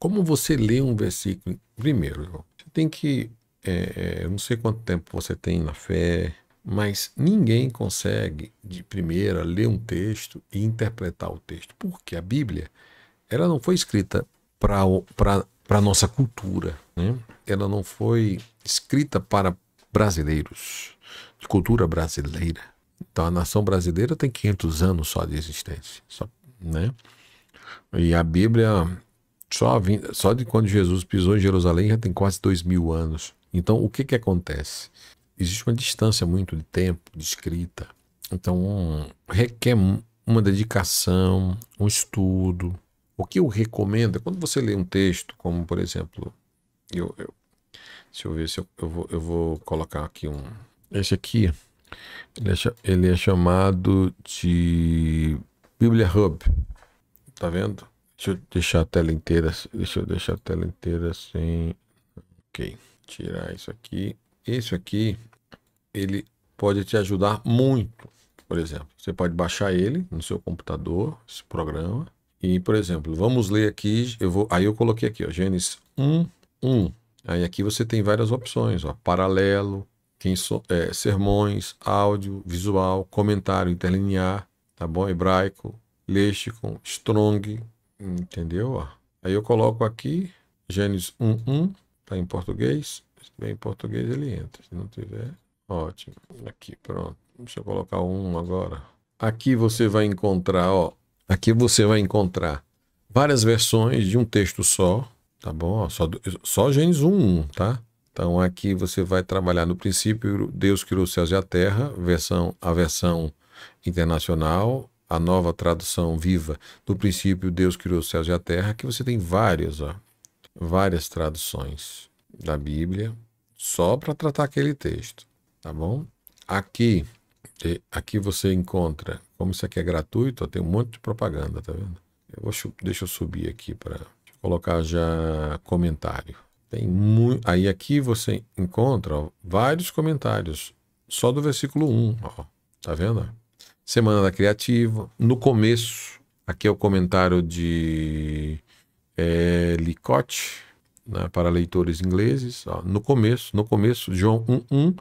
Como você lê um versículo? Primeiro, você tem que. É, é, eu não sei quanto tempo você tem na fé, mas ninguém consegue, de primeira, ler um texto e interpretar o texto. Porque a Bíblia, ela não foi escrita para a nossa cultura, né? ela não foi escrita para brasileiros, de cultura brasileira. Então a nação brasileira tem 500 anos só de existência, só, né? E a Bíblia só, só de quando Jesus pisou em Jerusalém já tem quase dois mil anos. Então, o que, que acontece? Existe uma distância muito de tempo, de escrita. Então, um, requer uma dedicação, um estudo. O que eu recomendo é quando você lê um texto, como por exemplo, eu, eu deixa eu ver se eu, eu, vou, eu vou colocar aqui um. Esse aqui, ele é, ele é chamado de Bíblia Hub. Tá vendo? Deixa eu deixar a tela inteira. Deixa eu deixar a tela inteira sem. Ok. Tirar isso aqui. Isso aqui, ele pode te ajudar muito. Por exemplo, você pode baixar ele no seu computador, esse programa. E, por exemplo, vamos ler aqui. Eu vou, aí eu coloquei aqui, ó, Gênesis 1, 1. Aí aqui você tem várias opções, ó, paralelo, quem so, é, sermões, áudio, visual, comentário interlinear, tá bom? Hebraico, léxico, strong, Entendeu? Ó. Aí eu coloco aqui, Gênesis 1.1, tá em português. Se tiver em português, ele entra. Se não tiver, ótimo. Aqui, pronto. Deixa eu colocar um agora. Aqui você vai encontrar, ó. Aqui você vai encontrar várias versões de um texto só, tá bom? Só, só Gênesis 1.1, tá? Então aqui você vai trabalhar no princípio Deus criou os céus e a terra, versão, a versão internacional, a nova tradução viva do princípio Deus criou os céus e a terra, que você tem várias, ó, várias traduções da Bíblia só para tratar aquele texto, tá bom? Aqui, aqui você encontra, como isso aqui é gratuito, ó, tem um monte de propaganda, tá vendo? Eu vou, deixa eu subir aqui para colocar já comentário. Tem muito, aí aqui você encontra ó, vários comentários só do versículo 1, ó, tá vendo? Semana da Criativa. No começo, aqui é o comentário de é, eh, Licote né, para leitores ingleses. Ó, no começo, no começo, João 1.1,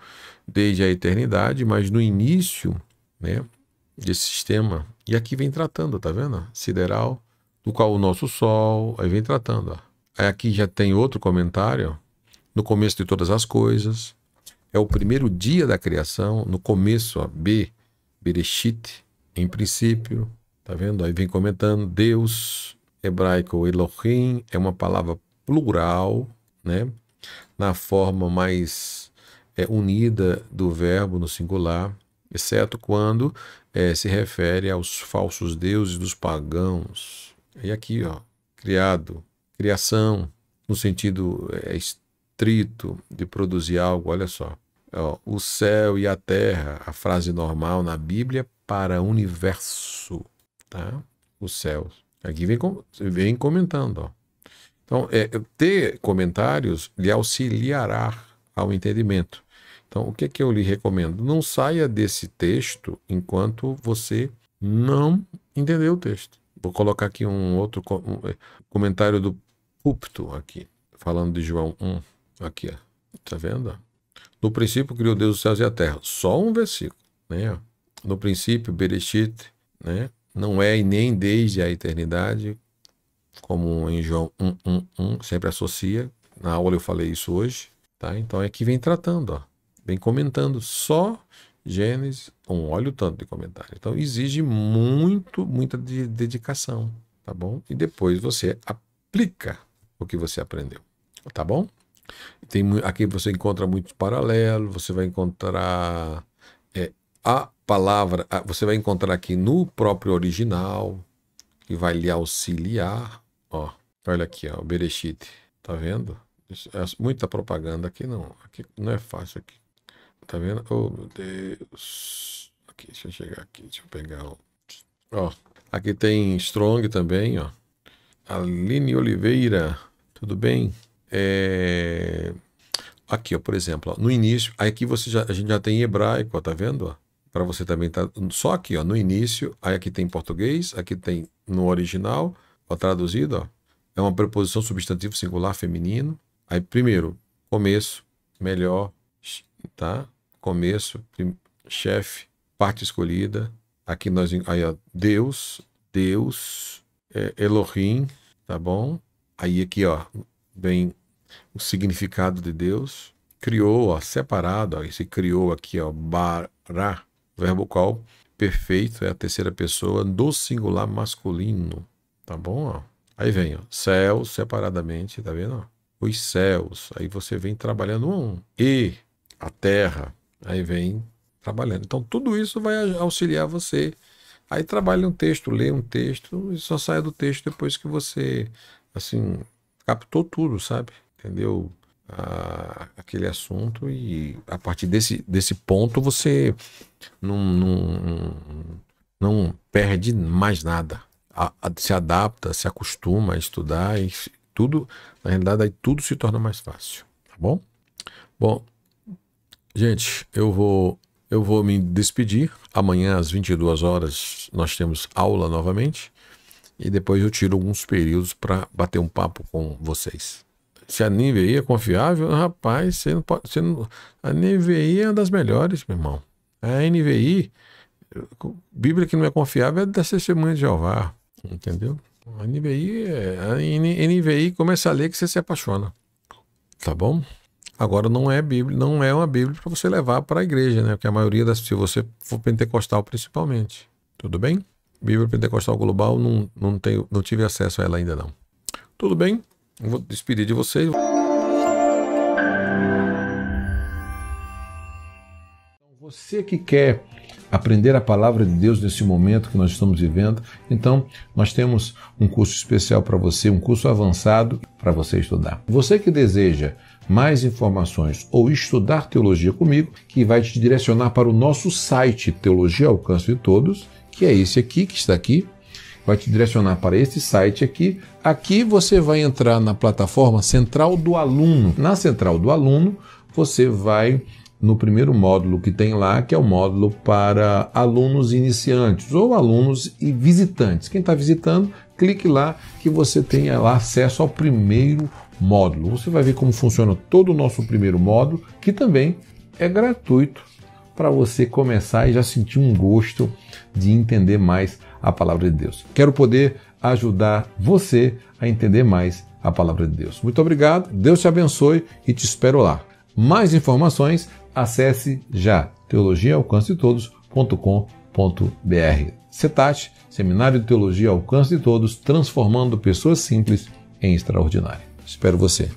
desde a eternidade, mas no início né, desse sistema. E aqui vem tratando, tá vendo? Sideral, do qual o nosso Sol, aí vem tratando. Ó. Aí aqui já tem outro comentário. No começo de todas as coisas. É o primeiro dia da criação. No começo, ó, B, Bereshit, em princípio, tá vendo? Aí vem comentando, Deus, hebraico Elohim, é uma palavra plural, né? Na forma mais é, unida do verbo no singular, exceto quando é, se refere aos falsos deuses dos pagãos. E aqui, ó, criado, criação, no sentido é, estrito de produzir algo, olha só ó, o céu e a terra, a frase normal na Bíblia, para universo, tá? Os céus. Aqui vem, vem comentando, ó. Então, é, ter comentários lhe auxiliará ao entendimento. Então, o que, é que eu lhe recomendo? Não saia desse texto enquanto você não entender o texto. Vou colocar aqui um outro é, comentário do Púlpito aqui, falando de João 1. Aqui, ó. Tá vendo? No princípio criou Deus os céus e a terra. Só um versículo. Né? No princípio, Bereshit, né? não é e nem desde a eternidade, como em João 1, 1, 1 sempre associa. Na aula eu falei isso hoje. Tá? Então é que vem tratando, ó. vem comentando só Gênesis 1. Olha o tanto de comentário. Então exige muito, muita de dedicação, tá bom? E depois você aplica o que você aprendeu, tá bom? Tem, aqui você encontra muitos paralelos, você vai encontrar é, a palavra, a, você vai encontrar aqui no próprio original, que vai lhe auxiliar. Ó, olha aqui, ó, o Berechit, tá vendo? Isso, é muita propaganda aqui não, aqui não é fácil aqui. Tá vendo? Oh, meu Deus. Aqui, deixa eu chegar aqui, deixa eu pegar Ó, aqui tem Strong também, ó. Aline Oliveira, tudo bem? É... Aqui, ó, por exemplo, ó, no início, aqui você já, a gente já tem hebraico, ó, tá vendo? Para você também tá só aqui, ó, no início, aí aqui tem português, aqui tem no original, ó, traduzido, ó. É uma preposição substantivo singular feminino. Aí primeiro, começo, melhor, tá? Começo, chefe, parte escolhida. Aqui nós aí ó, Deus, Deus, é, Elohim, tá bom? Aí aqui, ó, vem o significado de Deus, criou, ó, separado, ó, esse criou aqui, ó, bará, verbo qual, perfeito, é a terceira pessoa do singular masculino, tá bom, ó? Aí vem, ó, céus separadamente, tá vendo, Os céus, aí você vem trabalhando um, e a terra, aí vem trabalhando. Então tudo isso vai auxiliar você. Aí trabalha um texto, lê um texto e só sai do texto depois que você, assim, captou tudo, sabe? entendeu? aquele assunto e a partir desse, desse ponto você não, não, não perde mais nada. A, a, se adapta, se acostuma a estudar e tudo, na realidade, aí tudo se torna mais fácil, tá bom? Bom, gente, eu vou eu vou me despedir. Amanhã às 22 horas nós temos aula novamente e depois eu tiro alguns períodos para bater um papo com vocês. Se a NVI é confiável, rapaz, você não pode. Você não, a NVI é uma das melhores, meu irmão. A NVI, Bíblia que não é confiável é da testemunha de Jeová. Entendeu? A NVI, é, a NVI começa a ler que você se apaixona. Tá bom? Agora não é Bíblia, não é uma Bíblia para você levar para a igreja, né? Porque a maioria das, se você for pentecostal principalmente, tudo bem? Bíblia pentecostal global não, não, tenho, não tive acesso a ela ainda não. Tudo bem? vou despedir de vocês. Então, você que quer aprender a palavra de Deus nesse momento que nós estamos vivendo, então nós temos um curso especial para você, um curso avançado para você estudar. Você que deseja mais informações ou estudar teologia comigo, que vai te direcionar para o nosso site Teologia Alcance de Todos, que é esse aqui que está aqui, vai te direcionar para este site aqui. Aqui você vai entrar na plataforma Central do Aluno. Na Central do Aluno, você vai no primeiro módulo que tem lá, que é o módulo para alunos iniciantes ou alunos e visitantes. Quem está visitando, clique lá que você tenha lá acesso ao primeiro módulo. Você vai ver como funciona todo o nosso primeiro módulo, que também é gratuito para você começar e já sentir um gosto de entender mais a palavra de Deus. Quero poder ajudar você a entender mais a palavra de Deus. Muito obrigado, Deus te abençoe e te espero lá. Mais informações, acesse já teologiaalcancetodos.com.br. CETAT, Seminário de Teologia Alcance de Todos, transformando pessoas simples em extraordinárias. Espero você.